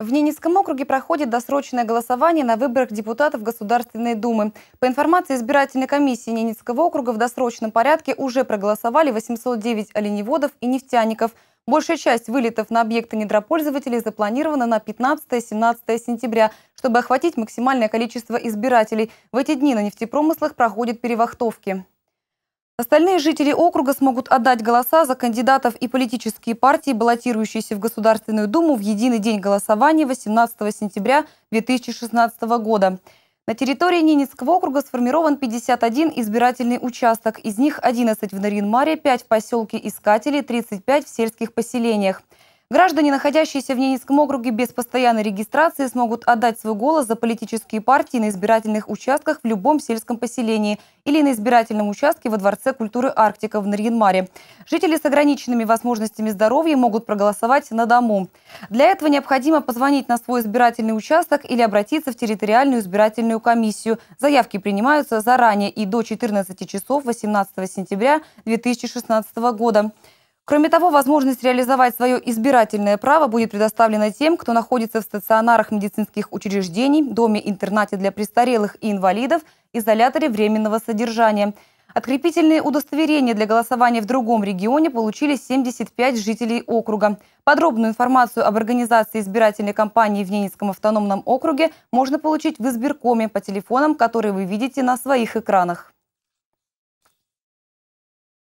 В Ненецком округе проходит досрочное голосование на выборах депутатов Государственной Думы. По информации избирательной комиссии Ненецкого округа, в досрочном порядке уже проголосовали 809 оленеводов и нефтяников. Большая часть вылетов на объекты недропользователей запланирована на 15-17 сентября, чтобы охватить максимальное количество избирателей. В эти дни на нефтепромыслах проходят перевахтовки. Остальные жители округа смогут отдать голоса за кандидатов и политические партии, баллотирующиеся в Государственную Думу в единый день голосования 18 сентября 2016 года. На территории Ненецкого округа сформирован 51 избирательный участок, из них 11 в Наринмаре, 5 в поселке Искатели, 35 в сельских поселениях. Граждане, находящиеся в Ненецком округе без постоянной регистрации, смогут отдать свой голос за политические партии на избирательных участках в любом сельском поселении или на избирательном участке во Дворце культуры Арктика в Нарьянмаре. Жители с ограниченными возможностями здоровья могут проголосовать на дому. Для этого необходимо позвонить на свой избирательный участок или обратиться в территориальную избирательную комиссию. Заявки принимаются заранее и до 14 часов 18 сентября 2016 года. Кроме того, возможность реализовать свое избирательное право будет предоставлена тем, кто находится в стационарах медицинских учреждений, доме-интернате для престарелых и инвалидов, изоляторе временного содержания. Открепительные удостоверения для голосования в другом регионе получили 75 жителей округа. Подробную информацию об организации избирательной кампании в Ненецком автономном округе можно получить в избиркоме по телефонам, которые вы видите на своих экранах.